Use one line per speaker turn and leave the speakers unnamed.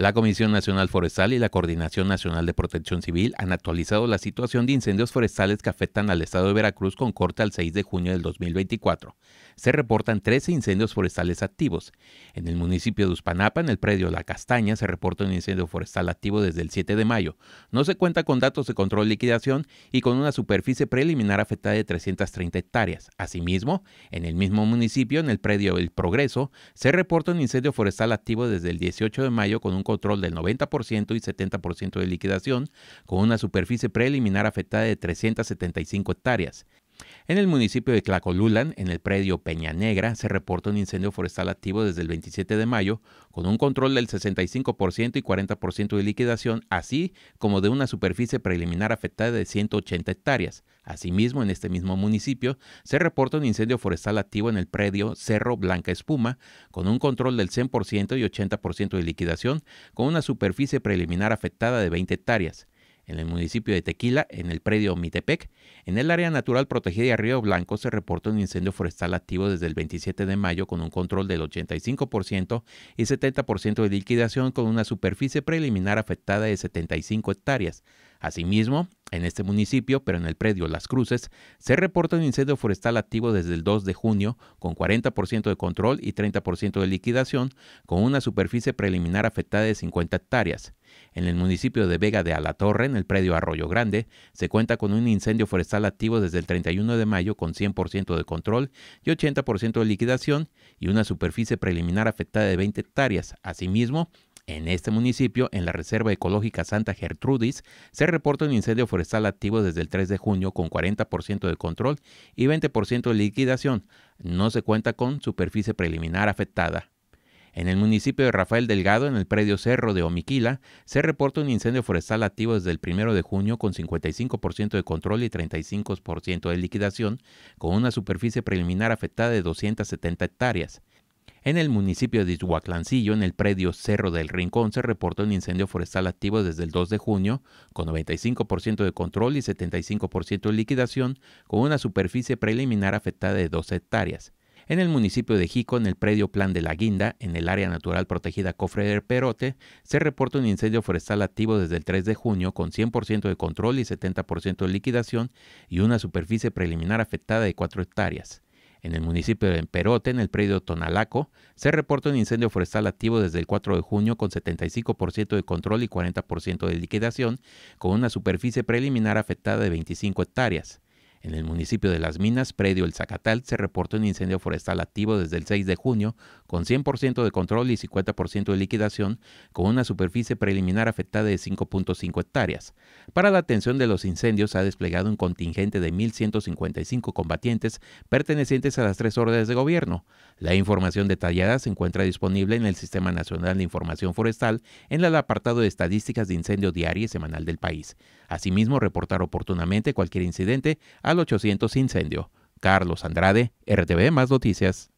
La Comisión Nacional Forestal y la Coordinación Nacional de Protección Civil han actualizado la situación de incendios forestales que afectan al estado de Veracruz con corte al 6 de junio del 2024 se reportan 13 incendios forestales activos. En el municipio de Uspanapa, en el predio La Castaña, se reporta un incendio forestal activo desde el 7 de mayo. No se cuenta con datos de control y liquidación y con una superficie preliminar afectada de 330 hectáreas. Asimismo, en el mismo municipio, en el predio El Progreso, se reporta un incendio forestal activo desde el 18 de mayo con un control del 90% y 70% de liquidación, con una superficie preliminar afectada de 375 hectáreas. En el municipio de Tlacolulan, en el predio Peña Negra, se reporta un incendio forestal activo desde el 27 de mayo, con un control del 65% y 40% de liquidación, así como de una superficie preliminar afectada de 180 hectáreas. Asimismo, en este mismo municipio se reporta un incendio forestal activo en el predio Cerro Blanca Espuma, con un control del 100% y 80% de liquidación, con una superficie preliminar afectada de 20 hectáreas en el municipio de Tequila, en el predio Mitepec. En el área natural protegida de Río Blanco se reporta un incendio forestal activo desde el 27 de mayo con un control del 85% y 70% de liquidación con una superficie preliminar afectada de 75 hectáreas. Asimismo, en este municipio, pero en el predio Las Cruces, se reporta un incendio forestal activo desde el 2 de junio, con 40% de control y 30% de liquidación, con una superficie preliminar afectada de 50 hectáreas. En el municipio de Vega de Alatorre, en el predio Arroyo Grande, se cuenta con un incendio forestal activo desde el 31 de mayo con 100% de control y 80% de liquidación y una superficie preliminar afectada de 20 hectáreas. Asimismo, en este municipio, en la Reserva Ecológica Santa Gertrudis, se reporta un incendio forestal activo desde el 3 de junio con 40% de control y 20% de liquidación. No se cuenta con superficie preliminar afectada. En el municipio de Rafael Delgado, en el predio Cerro de Omiquila, se reporta un incendio forestal activo desde el 1 de junio con 55% de control y 35% de liquidación, con una superficie preliminar afectada de 270 hectáreas. En el municipio de Izhuaclancillo, en el predio Cerro del Rincón, se reporta un incendio forestal activo desde el 2 de junio, con 95% de control y 75% de liquidación, con una superficie preliminar afectada de 12 hectáreas en el municipio de Jico, en el predio Plan de la Guinda, en el área natural protegida Cofre Perote, se reporta un incendio forestal activo desde el 3 de junio con 100% de control y 70% de liquidación y una superficie preliminar afectada de 4 hectáreas. En el municipio de Perote, en el predio Tonalaco, se reporta un incendio forestal activo desde el 4 de junio con 75% de control y 40% de liquidación, con una superficie preliminar afectada de 25 hectáreas. En el municipio de Las Minas, predio El Zacatal, se reportó un incendio forestal activo desde el 6 de junio, con 100% de control y 50% de liquidación, con una superficie preliminar afectada de 5.5 hectáreas. Para la atención de los incendios ha desplegado un contingente de 1.155 combatientes pertenecientes a las tres órdenes de gobierno. La información detallada se encuentra disponible en el Sistema Nacional de Información Forestal en el apartado de estadísticas de incendio Diario y semanal del país. Asimismo, reportar oportunamente cualquier incidente al 800 Incendio. Carlos Andrade, RTV Más Noticias.